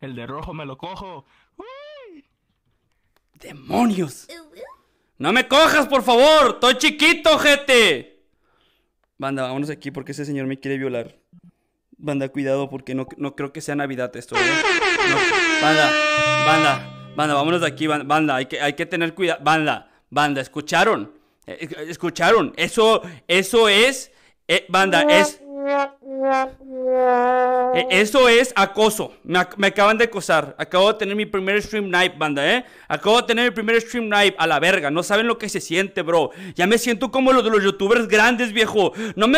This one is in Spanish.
El de rojo me lo cojo. ¡Demonios! ¡No me cojas, por favor! ¡Estoy chiquito, gente! Banda, vámonos aquí porque ese señor me quiere violar. Banda, cuidado porque no, no creo que sea Navidad esto, ¿eh? Banda, banda, banda, vámonos de aquí, banda. Hay que, hay que tener cuidado. Banda, banda, ¿escucharon? Eh, eh, ¿Escucharon? Eso, eso es... Eh, banda, es... Eh, eso es acoso. Me, me, acaban de acosar. Acabo de tener mi primer stream night, banda, ¿eh? Acabo de tener mi primer stream night a la verga. No saben lo que se siente, bro. Ya me siento como los de los youtubers grandes, viejo. No me